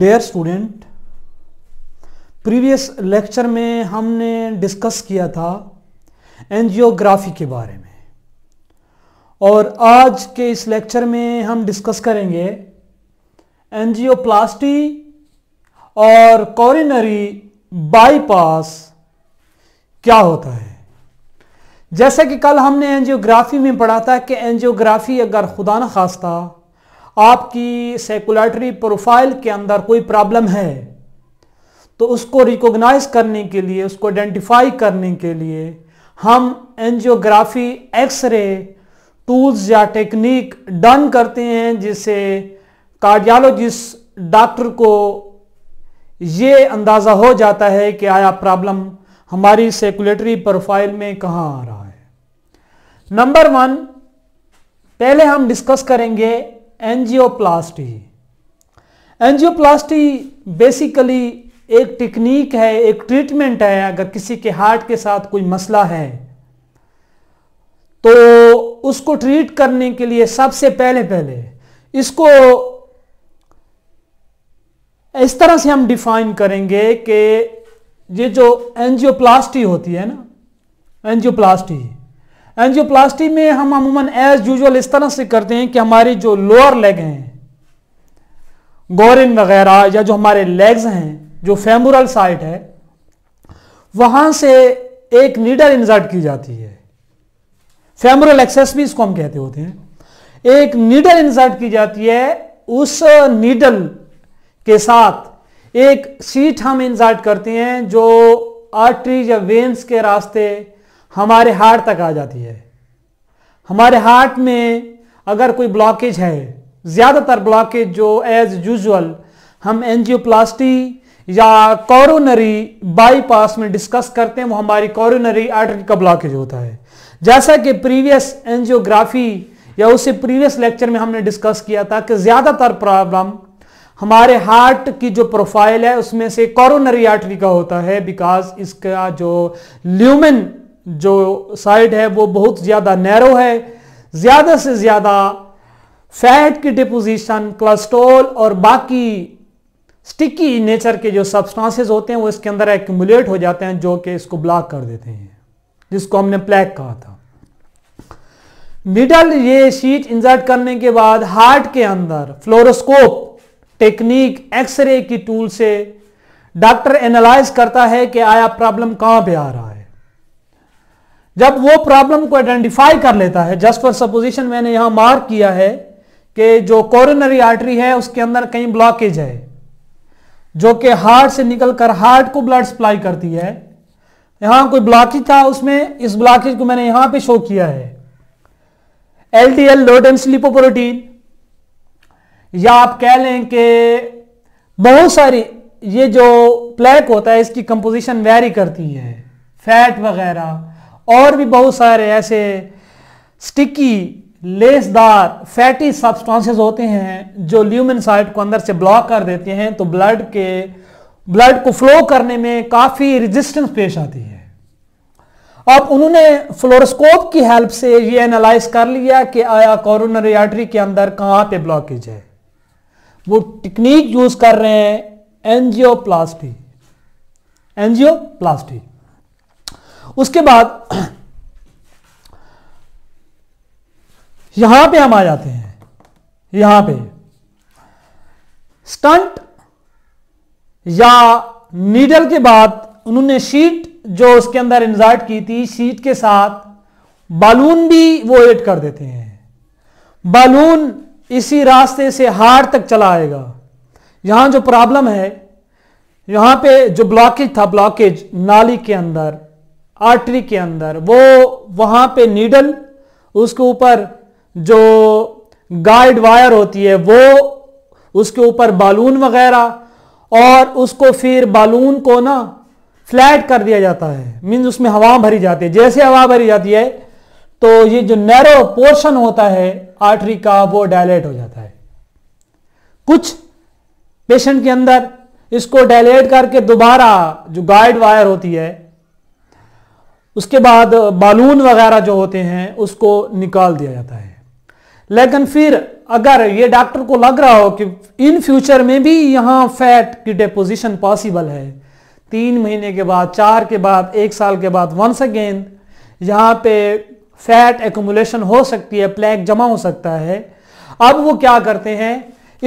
dear student previous lecture में हमने discuss किया था एनजियोग्राफी के बारे में और आज के इस लेक्चर में हम डिस्कस करेंगे एनजियोप्लास्टी और कॉरिनरी बाईपास क्या होता है जैसा कि कल हमने एनजियोग्राफी में पढ़ा था कि एनजियोग्राफी अगर खुदा न खास्ता आपकी सेकुलटरी प्रोफाइल के अंदर कोई प्रॉब्लम है तो उसको रिकॉग्नाइज करने के लिए उसको आइडेंटिफाई करने के लिए हम एंजियोग्राफी एक्सरे टूल्स या टेक्निक डन करते हैं जिससे कार्डियोलॉजिस्ट डॉक्टर को ये अंदाज़ा हो जाता है कि आया प्रॉब्लम हमारी सेकुलेटरी प्रोफाइल में कहाँ आ रहा है नंबर वन पहले हम डिस्कस करेंगे एंजियोप्लास्टी एंजियोप्लास्टी बेसिकली एक टेक्निक है एक ट्रीटमेंट है अगर किसी के हार्ट के साथ कोई मसला है तो उसको ट्रीट करने के लिए सबसे पहले पहले इसको इस तरह से हम डिफाइन करेंगे कि ये जो एंजियोप्लास्टी होती है ना एंजियोप्लास्टी एंजियोप्लास्टी में हम अमूमन एज यूजल इस तरह से करते हैं कि हमारी जो लोअर लेग हैं गोरिन वगैरह या जो हमारे लेग्स हैं जो फेमोरल साइट है वहां से एक नीडल इंसर्ट की जाती है फेमोरल एक्सेस भी इसको हम कहते होते हैं एक नीडल इंसर्ट की जाती है उस नीडल के साथ एक सीट हम इंसर्ट करते हैं जो आर्टरी या वेन्स के रास्ते हमारे हार्ट तक आ जाती है हमारे हार्ट में अगर कोई ब्लॉकेज है ज़्यादातर ब्लॉकेज जो एज यूजुअल हम एनजियोप्लास्टी या कॉरोनरी बाईपास में डिस्कस करते हैं वो हमारी कॉरोनरी आर्टरी का ब्लॉकेज होता है जैसा कि प्रीवियस एनजियोग्राफी या उसे प्रीवियस लेक्चर में हमने डिस्कस किया था कि ज़्यादातर प्रॉब्लम हमारे हार्ट की जो प्रोफाइल है उसमें से कॉरोनरी आर्टरी का होता है बिकॉज इसका जो ल्यूमन जो साइड है वो बहुत ज़्यादा नैरो है ज़्यादा से ज़्यादा फैट की डिपोजिशन कोलेस्ट्रॉल और बाकी स्टिकी नेचर के जो सब्सटेंसेस होते हैं वो इसके अंदर एक्यूमुलेट हो जाते हैं जो कि इसको ब्लॉक कर देते हैं जिसको हमने प्लैक कहा था मिडल ये शीट इंसर्ट करने के बाद हार्ट के अंदर फ्लोरोस्कोप टेक्निक एक्सरे की टूल से डॉक्टर एनालाइज करता है कि आया प्रॉब्लम कहाँ पे आ रहा है जब वो प्रॉब्लम को आइडेंटिफाई कर लेता है जस्ट फॉर सपोजिशन मैंने यहां मार्क किया है कि जो कोरोनरी आर्टरी है उसके अंदर कहीं ब्लॉकेज है जो कि हार्ट से निकलकर हार्ट को ब्लड सप्लाई करती है यहां कोई ब्लॉकेज था उसमें इस ब्लॉकेज को मैंने यहां पे शो किया है L T L low dense lipoprotein या आप कह लें कि बहुत सारी ये जो प्लेक होता है इसकी कंपोजिशन वेरी करती है फैट वगैरह और भी बहुत सारे ऐसे स्टिकी लेसदार फैटी सब्सटेंसेस होते हैं जो ल्यूमन साइट को अंदर से ब्लॉक कर देते हैं तो ब्लड के ब्लड को फ्लो करने में काफ़ी रेजिस्टेंस पेश आती है अब उन्होंने फ्लोरोस्कोप की हेल्प से ये एनालाइज कर लिया कि आया कोरोनरी आर्टरी के अंदर कहाँ पे ब्लॉकेज है वो टेक्निक यूज कर रहे हैं एनजियोप्लास्टी एनजियोप्लास्टी उसके बाद यहां पे हम आ जाते हैं यहां पे स्टंट या नीडल के बाद उन्होंने शीट जो उसके अंदर इंजर्ट की थी शीट के साथ बालून भी वो एड कर देते हैं बालून इसी रास्ते से हार्ट तक चला आएगा यहां जो प्रॉब्लम है यहां पे जो ब्लॉकेज था ब्लॉकेज नाली के अंदर आर्टरी के अंदर वो वहां पे नीडल उसके ऊपर जो गाइड वायर होती है वो उसके ऊपर बालून वगैरह और उसको फिर बालून को ना फ्लैट कर दिया जाता है मीन्स उसमें हवा भरी जाती है जैसे हवा भरी जाती है तो ये जो नैरो पोर्शन होता है आर्टरी का वो डायलेट हो जाता है कुछ पेशेंट के अंदर इसको डायलेट करके दोबारा जो गाइड वायर होती है उसके बाद बालून वगैरह जो होते हैं उसको निकाल दिया जाता है लेकिन फिर अगर ये डॉक्टर को लग रहा हो कि इन फ्यूचर में भी यहाँ फैट की डिपोजिशन पॉसिबल है तीन महीने के बाद चार के बाद एक साल के बाद वंस अगेन यहाँ पे फैट एकोमुलेशन हो सकती है प्लैग जमा हो सकता है अब वो क्या करते हैं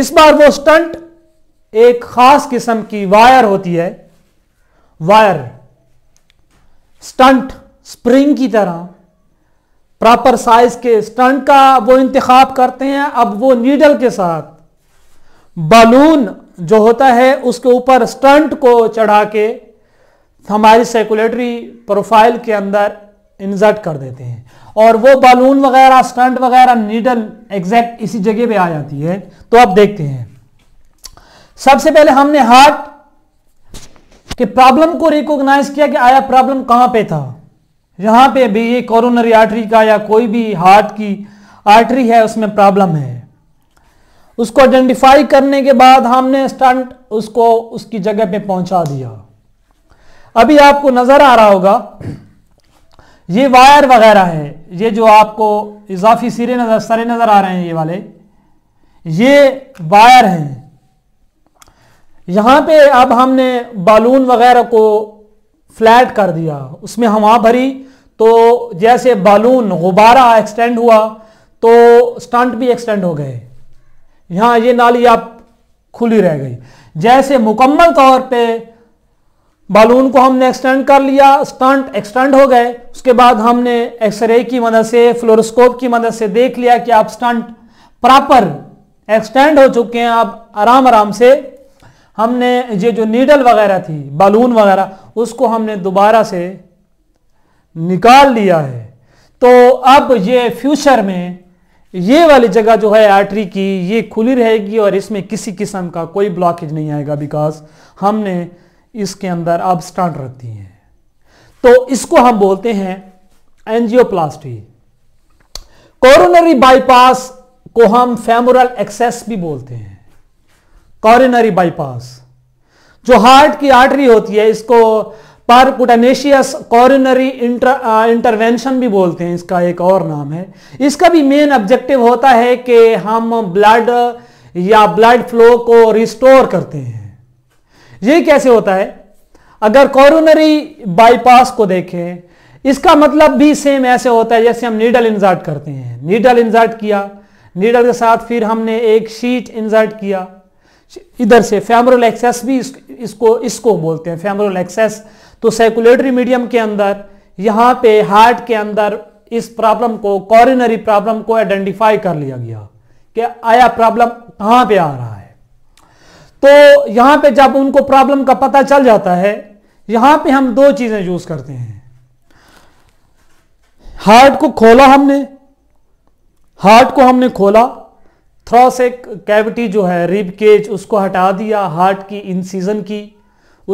इस बार वो स्टंट एक खास किस्म की वायर होती है वायर स्टंट स्प्रिंग की तरह प्रॉपर साइज के स्टंट का वो इंतखब करते हैं अब वो नीडल के साथ बलून जो होता है उसके ऊपर स्टंट को चढ़ा के हमारी सेकुलेटरी प्रोफाइल के अंदर इंजर्ट कर देते हैं और वो बलून वगैरह स्टंट वगैरह नीडल एग्जैक्ट इसी जगह पे आ जाती है तो आप देखते हैं सबसे पहले हमने हार्ट कि प्रॉब्लम को रिकॉग्नाइज किया कि आया प्रॉब्लम कहाँ पे था यहां पे भी ये कोरोनरी आर्टरी का या कोई भी हार्ट की आर्टरी है उसमें प्रॉब्लम है उसको आइडेंटिफाई करने के बाद हमने स्टंट उसको उसकी जगह पे पहुंचा दिया अभी आपको नजर आ रहा होगा ये वायर वगैरह है ये जो आपको इजाफी सिरे नजर सरे नजर आ रहे हैं ये वाले ये वायर हैं यहाँ पे अब हमने बालून वगैरह को फ्लैट कर दिया उसमें हवा भरी तो जैसे बालून गुब्बारा एक्सटेंड हुआ तो स्टंट भी एक्सटेंड हो गए यहाँ ये नाली आप खुली रह गई जैसे मुकम्मल तौर पे बालून को हमने एक्सटेंड कर लिया स्टंट एक्सटेंड हो गए उसके बाद हमने एक्सरे की मदद से फ्लोरोस्कोप की मदद से देख लिया कि आप स्टंट प्रॉपर एक्सटेंड हो चुके हैं आप आराम आराम से हमने ये जो नीडल वगैरह थी बालून वगैरह उसको हमने दोबारा से निकाल लिया है तो अब ये फ्यूचर में ये वाली जगह जो है आर्टरी की ये खुली रहेगी और इसमें किसी किस्म का कोई ब्लॉकेज नहीं आएगा बिकॉज हमने इसके अंदर अब स्टंट रख दिए हैं तो इसको हम बोलते हैं एंजियोप्लास्टी कोरोनरी बाईपास को हम फेमोरल एक्सेस भी बोलते हैं कॉरिनरी बाईपास जो हार्ट की आर्टरी होती है इसको पारकुटानेशियस कॉरिनरी इंटरवेंशन भी बोलते हैं इसका एक और नाम है इसका भी मेन ऑब्जेक्टिव होता है कि हम ब्लड या ब्लड फ्लो को रिस्टोर करते हैं ये कैसे होता है अगर कॉरोनरी बाईपास को देखें इसका मतलब भी सेम ऐसे होता है जैसे हम नीडल इंजर्ट करते हैं नीडल इंजर्ट किया नीडल के साथ फिर हमने एक शीट इंजर्ट किया इधर से फैमरल एक्सेस भी इस, इसको इसको बोलते हैं फैमरल एक्सेस तो सर्कुलेटरी मीडियम के अंदर यहां पे हार्ट के अंदर इस प्रॉब्लम को कॉरिनरी प्रॉब्लम को आइडेंटिफाई कर लिया गया कि आया प्रॉब्लम कहां पे आ रहा है तो यहां पे जब उनको प्रॉब्लम का पता चल जाता है यहां पे हम दो चीज़ें यूज़ करते हैं हार्ट को खोला हमने हार्ट को हमने खोला थ्रोसेक कैविटी जो है रिब केज उसको हटा दिया हार्ट की इनसीजन की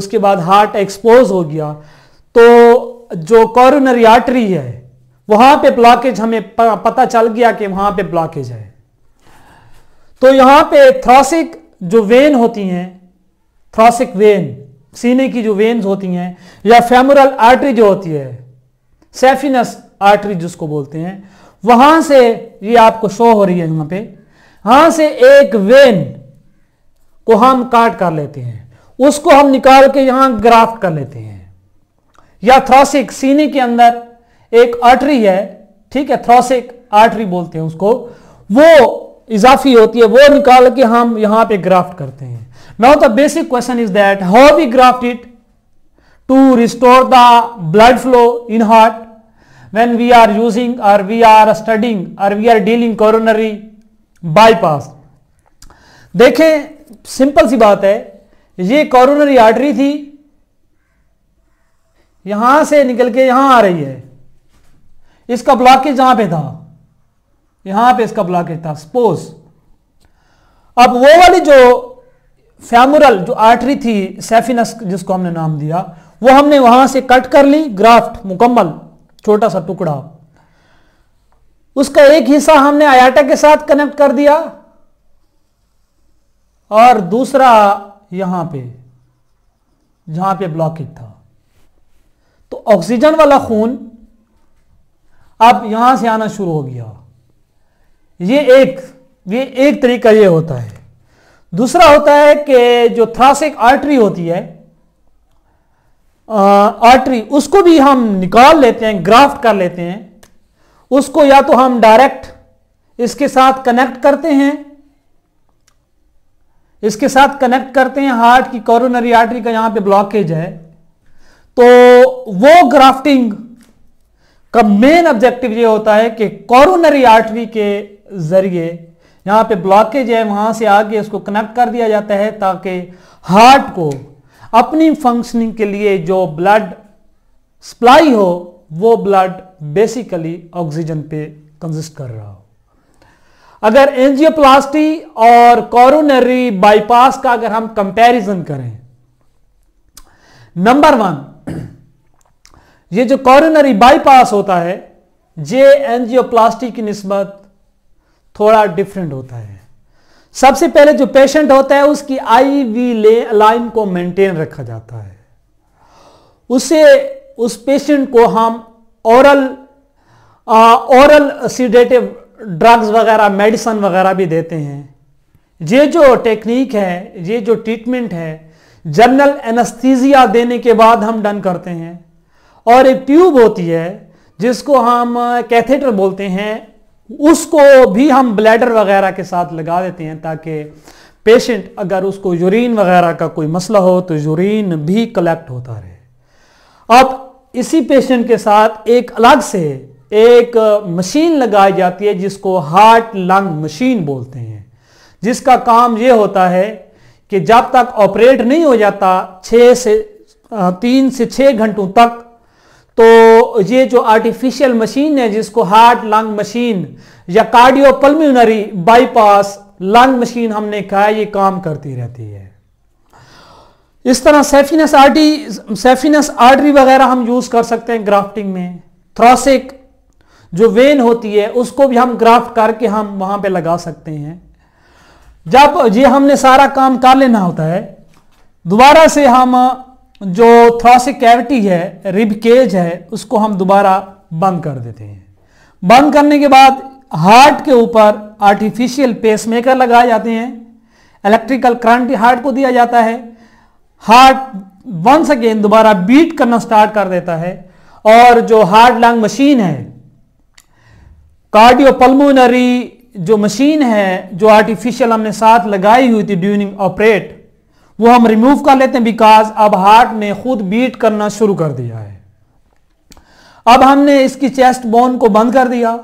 उसके बाद हार्ट एक्सपोज हो गया तो जो कॉरनरी आर्टरी है वहां पे ब्लॉकेज हमें पता चल गया कि वहां पे ब्लॉकेज है तो यहां पे थ्रोसिक जो वेन होती हैं थ्रोसिक वेन सीने की जो वेन्स होती हैं या फेमोरल आर्टरी जो होती है सेफिनस आर्टरी जिसको बोलते हैं वहां से ये आपको शो हो रही है यहां पर यहां से एक वेन को हम काट कर लेते हैं उसको हम निकाल के यहां ग्राफ कर लेते हैं या थ्रोसिक सीने के अंदर एक आर्टरी है ठीक है थ्रोसिक आर्टरी बोलते हैं उसको वो इजाफी होती है वो निकाल के हम यहां पे ग्राफ्ट करते हैं now the basic question is that how we graft it to restore the blood flow in heart when we are using or we are studying or we are dealing coronary bypass देखें simple सी बात है ये coronary artery थी यहां से निकल के यहां आ रही है इसका ब्लॉकेज यहां पे था यहां पे इसका ब्लॉकेज था सपोज अब वो वाली जो फैमुरल जो आर्टरी थी सेफिनस जिसको हमने नाम दिया वो हमने वहां से कट कर ली ग्राफ्ट मुकम्मल छोटा सा टुकड़ा उसका एक हिस्सा हमने आयाटा के साथ कनेक्ट कर दिया और दूसरा यहां पे जहां पे ब्लॉकेज था तो ऑक्सीजन वाला खून अब यहां से आना शुरू हो गया ये एक ये एक तरीका ये होता है दूसरा होता है कि जो थ्रासिक आर्टरी होती है आर्टरी उसको भी हम निकाल लेते हैं ग्राफ्ट कर लेते हैं उसको या तो हम डायरेक्ट इसके साथ कनेक्ट करते हैं इसके साथ कनेक्ट करते हैं हार्ट की कोरोनरी आर्टरी का यहां पे ब्लॉकेज है तो वो ग्राफ्टिंग का मेन ऑब्जेक्टिव ये होता है कि कोरोनरी आर्टरी के जरिए यहां पे ब्लॉकेज है वहां से आगे इसको कनेक्ट कर दिया जाता है ताकि हार्ट को अपनी फंक्शनिंग के लिए जो ब्लड सप्लाई हो वो ब्लड बेसिकली ऑक्सीजन पे कंजिस्ट कर रहा हो अगर एंजियोप्लास्टी और कॉरोनरी बाईपास का अगर हम कंपैरिजन करें नंबर वन ये जो कॉरोनरी बाईपास होता है ये एंजियोप्लास्टी की नस्बत थोड़ा डिफरेंट होता है सबसे पहले जो पेशेंट होता है उसकी आईवी लाइन को मेंटेन रखा जाता है उसे उस पेशेंट को हम औरल औरल सीडेटिव ड्रग्स वगैरह मेडिसन वगैरह भी देते हैं ये जो टेक्निक है ये जो ट्रीटमेंट है जनरल एनस्थीजिया देने के बाद हम डन करते हैं और एक ट्यूब होती है जिसको हम कैथेटर बोलते हैं उसको भी हम ब्लैडर वगैरह के साथ लगा देते हैं ताकि पेशेंट अगर उसको यूरिन वगैरह का कोई मसला हो तो यूरिन भी कलेक्ट होता रहे अब इसी पेशेंट के साथ एक अलग से एक मशीन लगाई जाती है जिसको हार्ट लंग मशीन बोलते हैं जिसका काम ये होता है कि जब तक ऑपरेट नहीं हो जाता छः से तीन से छः घंटों तक तो ये जो आर्टिफिशियल मशीन है जिसको हार्ट लंग मशीन या cardio pulmonary bypass lung machine हमने कहा ये काम करती रहती है इस तरह सेफिनस आर्टी सेफिनस आर्टरी वगैरह हम यूज़ कर सकते हैं ग्राफ्टिंग में थ्रोसिक जो वेन होती है उसको भी हम ग्राफ्ट करके हम वहाँ पे लगा सकते हैं जब ये हमने सारा काम कर लेना होता है दोबारा से हम जो थ्रोसिक कैविटी है रिब केज है उसको हम दोबारा बंद कर देते हैं बंद करने के बाद हार्ट के ऊपर आर्टिफिशियल पेसमेकर लगाए जाते हैं इलेक्ट्रिकल करंट हार्ट को दिया जाता है हार्ट वंस अगेन दोबारा बीट करना स्टार्ट कर देता है और जो हार्ट लंग मशीन है कार्डियोपल्मोनरी जो मशीन है जो आर्टिफिशियल हमने साथ लगाई हुई थी ड्यूरिंग ऑपरेट वो हम रिमूव कर लेते हैं बिकॉज अब हार्ट ने खुद बीट करना शुरू कर दिया है अब हमने इसकी चेस्ट बोन को बंद कर दिया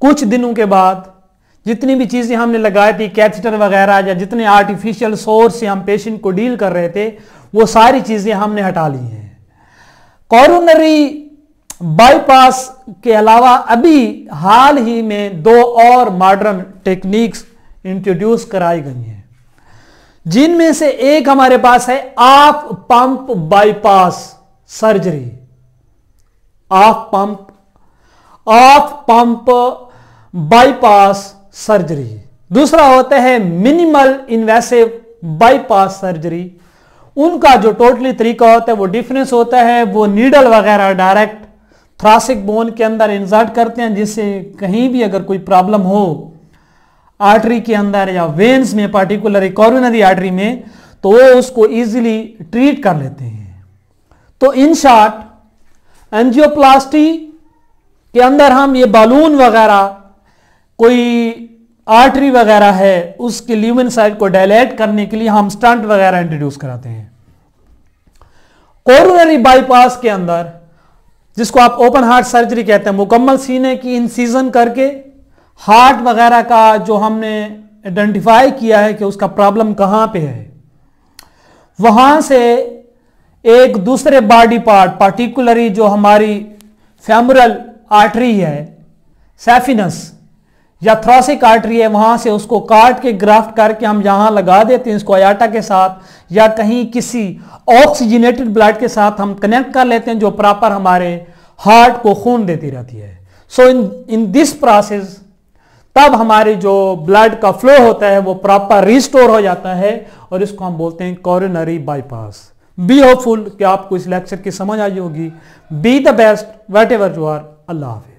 कुछ दिनों के बाद जितनी भी चीज़ें हमने लगाई थी कैथेटर वगैरह या जितने आर्टिफिशियल सोर्स से हम पेशेंट को डील कर रहे थे वो सारी चीज़ें हमने हटा ली हैं कॉरोनरी बाईपास के अलावा अभी हाल ही में दो और मॉडर्न टेक्निक्स इंट्रोड्यूस कराई गई हैं जिनमें से एक हमारे पास है off pump bypass surgery off pump off pump bypass surgery दूसरा होता है मिनिमल इन्वेसिव बाईपास सर्जरी उनका जो टोटली तरीका होता है वो डिफरेंस होता है वो नीडल वगैरह डायरेक्ट थ्रासिक बोन के अंदर इंजर्ट करते हैं जिससे कहीं भी अगर कोई प्रॉब्लम हो आर्टरी के अंदर या वेन्स में पार्टिकुलर कॉरोनरी आर्टरी में तो वो उसको इजीली ट्रीट कर लेते हैं तो इन शॉर्ट एंजियोप्लास्टी के अंदर हम ये बालून वगैरह कोई आर्टरी वगैरह है उसके ल्यूमिन साइड को डायलेट करने के लिए हम स्टंट वगैरह इंट्रोड्यूस कराते हैं कोरोनरी बाईपास के अंदर जिसको आप ओपन हार्ट सर्जरी कहते हैं मुकम्मल सीने की इंसीजन करके हार्ट वगैरह का जो हमने आइडेंटिफाई किया है कि उसका प्रॉब्लम कहाँ पे है वहाँ से एक दूसरे बॉडी पार्ट पार्टिकुलरी जो हमारी फेमरल आर्टरी है सेफिनस या थ्रासिक आर्टरी है वहां से उसको काट के ग्राफ्ट करके हम यहां लगा देते हैं इसको आयाटा के साथ या कहीं किसी ऑक्सीजनेटेड ब्लड के साथ हम कनेक्ट कर लेते हैं जो प्रॉपर हमारे हार्ट को खून देती रहती है सो इन इन दिस प्रोसेस तब हमारे जो ब्लड का फ्लो होता है वो प्रॉपर रिस्टोर हो जाता है और इसको हम बोलते हैं कॉरिनरी बाईपास बी होपफुल कि आपको इस लेक्चर की समझ आई होगी be the best whatever you are अल्लाह हाफि